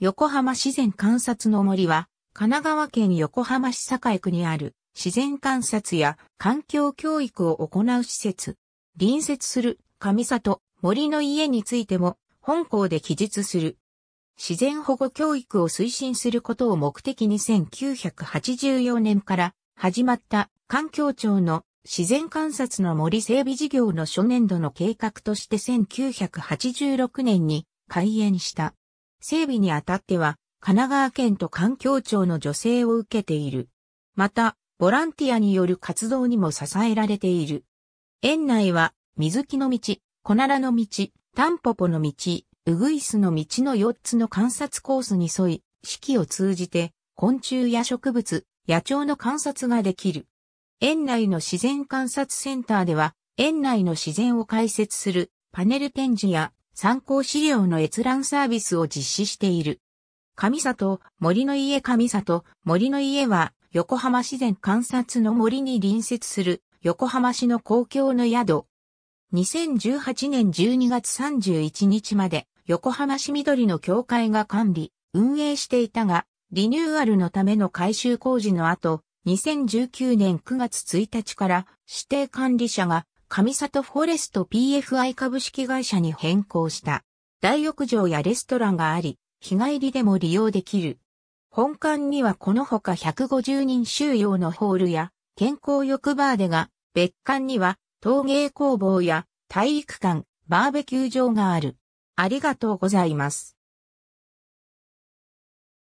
横浜自然観察の森は、神奈川県横浜市栄区にある自然観察や環境教育を行う施設。隣接する上里森の家についても本校で記述する。自然保護教育を推進することを目的に1984年から始まった環境庁の自然観察の森整備事業の初年度の計画として1986年に開園した。整備にあたっては、神奈川県と環境庁の助成を受けている。また、ボランティアによる活動にも支えられている。園内は、水木の道、小奈良の道、タンポポの道、うぐいすの道の4つの観察コースに沿い、四季を通じて、昆虫や植物、野鳥の観察ができる。園内の自然観察センターでは、園内の自然を解説するパネル展示や参考資料の閲覧サービスを実施している。上里、森の家上里、森の家は、横浜自然観察の森に隣接する、横浜市の公共の宿。2018年12月31日まで、横浜市緑の協会が管理、運営していたが、リニューアルのための改修工事の後、2019年9月1日から指定管理者が上里フォレスト PFI 株式会社に変更した。大浴場やレストランがあり、日帰りでも利用できる。本館にはこのほか150人収容のホールや健康浴バーでが、別館には陶芸工房や体育館、バーベキュー場がある。ありがとうございます。